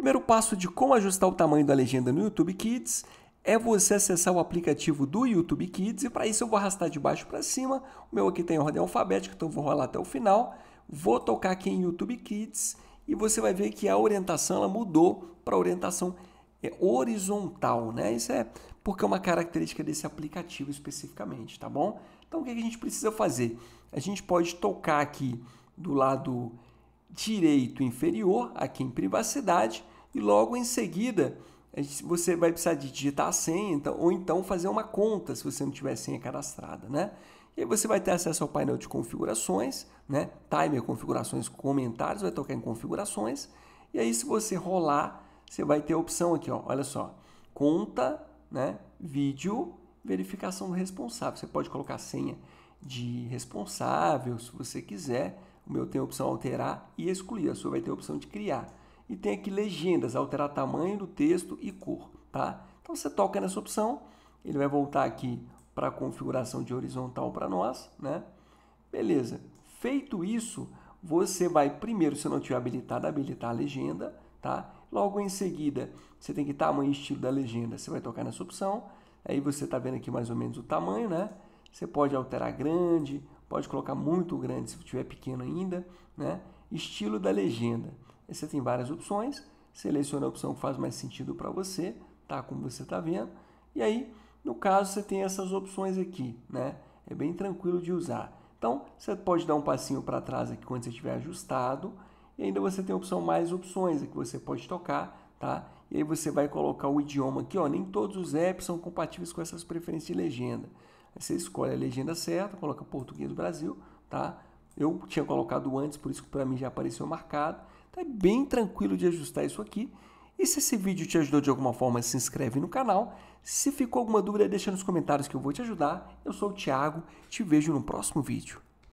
primeiro passo de como ajustar o tamanho da legenda no YouTube Kids é você acessar o aplicativo do YouTube Kids e para isso eu vou arrastar de baixo para cima. O meu aqui tem tá ordem alfabética, então vou rolar até o final. Vou tocar aqui em YouTube Kids e você vai ver que a orientação ela mudou para orientação é, horizontal, né? Isso é porque é uma característica desse aplicativo especificamente, tá bom? Então o que a gente precisa fazer? A gente pode tocar aqui do lado direito inferior, aqui em privacidade, e logo em seguida você vai precisar de digitar a senha então, ou então fazer uma conta se você não tiver senha cadastrada, né? E aí você vai ter acesso ao painel de configurações, né? Timer, configurações, comentários, vai tocar em configurações. E aí se você rolar, você vai ter a opção aqui, ó, olha só, conta, né? Vídeo, verificação do responsável. Você pode colocar senha de responsável, se você quiser. O meu tem a opção alterar e excluir, a sua vai ter a opção de criar e tem aqui legendas, alterar tamanho do texto e cor, tá? Então você toca nessa opção, ele vai voltar aqui para a configuração de horizontal para nós, né? Beleza. Feito isso, você vai primeiro, se não tiver habilitado, habilitar a legenda, tá? Logo em seguida, você tem que tamanho e estilo da legenda, você vai tocar nessa opção. Aí você está vendo aqui mais ou menos o tamanho, né? Você pode alterar grande, pode colocar muito grande se tiver pequeno ainda, né? Estilo da legenda você tem várias opções, seleciona a opção que faz mais sentido para você, tá? Como você está vendo. E aí, no caso, você tem essas opções aqui, né? É bem tranquilo de usar. Então, você pode dar um passinho para trás aqui quando você estiver ajustado. E ainda você tem a opção mais opções, que você pode tocar, tá? E aí você vai colocar o idioma aqui, ó. Nem todos os apps são compatíveis com essas preferências de legenda. você escolhe a legenda certa, coloca Português do Brasil, tá? Eu tinha colocado antes, por isso que para mim já apareceu marcado. Então é bem tranquilo de ajustar isso aqui. E se esse vídeo te ajudou de alguma forma, se inscreve no canal. Se ficou alguma dúvida, deixa nos comentários que eu vou te ajudar. Eu sou o Thiago, te vejo no próximo vídeo.